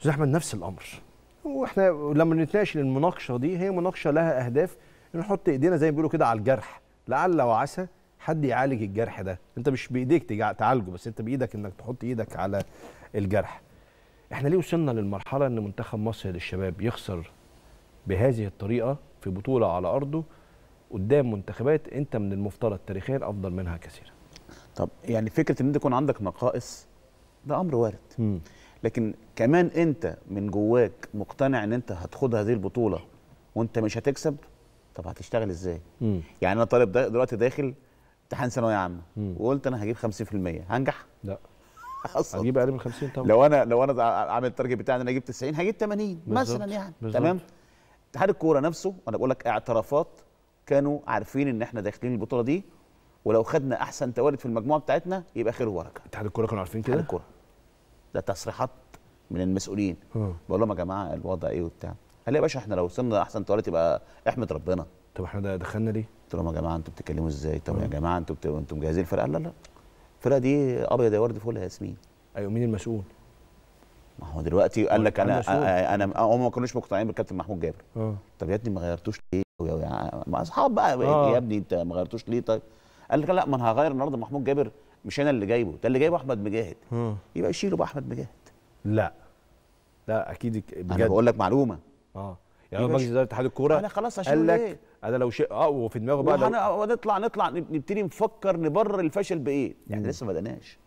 استاذ احمد نفس الامر واحنا لما نتناقش المناقشه دي هي مناقشه لها اهداف نحط ايدينا زي ما بيقولوا كده على الجرح لعل وعسى حد يعالج الجرح ده انت مش بايديك تعالجه بس انت بايدك انك تحط ايدك على الجرح احنا ليه وصلنا للمرحله ان منتخب مصر للشباب يخسر بهذه الطريقه في بطوله على ارضه قدام منتخبات انت من المفترض تاريخيا افضل منها كثيرا طب يعني فكره ان انت يكون عندك نقائص ده امر وارد م. لكن كمان انت من جواك مقتنع ان انت هتخوض هذه البطوله وانت مش هتكسب طب هتشتغل ازاي؟ مم. يعني انا طالب دلوقتي داخل امتحان ثانويه عامه وقلت انا هجيب 50% هنجح؟ لا أصلاً. هجيب اقل من 50 طبعا لو انا لو انا عامل التارجت بتاعي ان انا اجيب 90 هجيب 80 مثلا يعني بالزبط. تمام؟ اتحاد الكوره نفسه انا بقول لك اعترافات كانوا عارفين ان احنا داخلين البطوله دي ولو خدنا احسن توالد في المجموعه بتاعتنا يبقى خير وبركه اتحاد الكوره كانوا عارفين كده؟ اتحاد الكوره ده تصريحات من المسؤولين آه. بقول لهم يا جماعه الوضع ايه وبتاع قال لي يا باشا احنا لو وصلنا احسن تواليت يبقى احمد ربنا طب احنا دخلنا ليه؟ قلت لهم يا جماعه انتوا بتتكلموا ازاي؟ طب يا آه. جماعه انتوا بت... انتوا مجهزين الفرقه؟ لا لا الفرقه دي ابيض يا ورد فول يا ياسمين ايوه مين المسؤول؟ ما هو دلوقتي قال لك انا انا هم ما كانوش مقتنعين بالكابتن محمود جابر أوه. طب يا ابني ما غيرتوش ليه؟ يعني مع اصحاب بقى أوه. يا ابني انت ما غيرتوش ليه طيب؟ قال لك لا ما انا هغير النهارده محمود جابر مش انا اللي جايبه ده اللي جايبه احمد مجاهد مم. يبقى يشيله بقى احمد مجاهد لا لا اكيد بجد انا بقول لك معلومه اه يعني مجلس اداره اتحاد الكوره انا خلاص قال لك إيه؟ انا لو شيء اه وفي دماغه بقى لو... نطلع نطلع نبتدي نفكر نبرر الفشل بايه يعني مم. لسه ما بدأناش